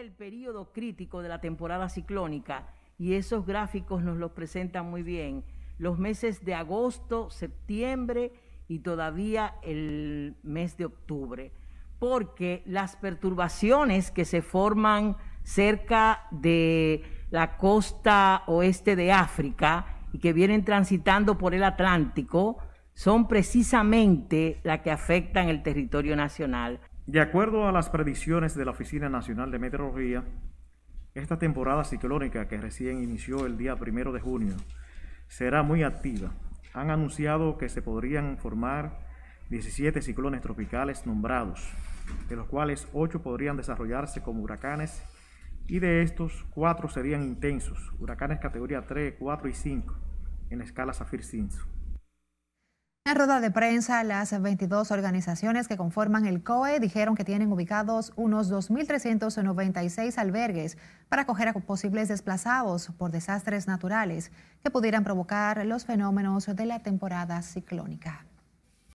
el periodo crítico de la temporada ciclónica y esos gráficos nos los presentan muy bien. Los meses de agosto, septiembre y todavía el mes de octubre, porque las perturbaciones que se forman cerca de la costa oeste de África y que vienen transitando por el Atlántico son precisamente las que afectan el territorio nacional. De acuerdo a las predicciones de la Oficina Nacional de Meteorología, esta temporada ciclónica que recién inició el día primero de junio será muy activa. Han anunciado que se podrían formar 17 ciclones tropicales nombrados, de los cuales 8 podrían desarrollarse como huracanes y de estos 4 serían intensos, huracanes categoría 3, 4 y 5 en escala Safir en rueda de prensa, las 22 organizaciones que conforman el COE dijeron que tienen ubicados unos 2.396 albergues para acoger a posibles desplazados por desastres naturales que pudieran provocar los fenómenos de la temporada ciclónica.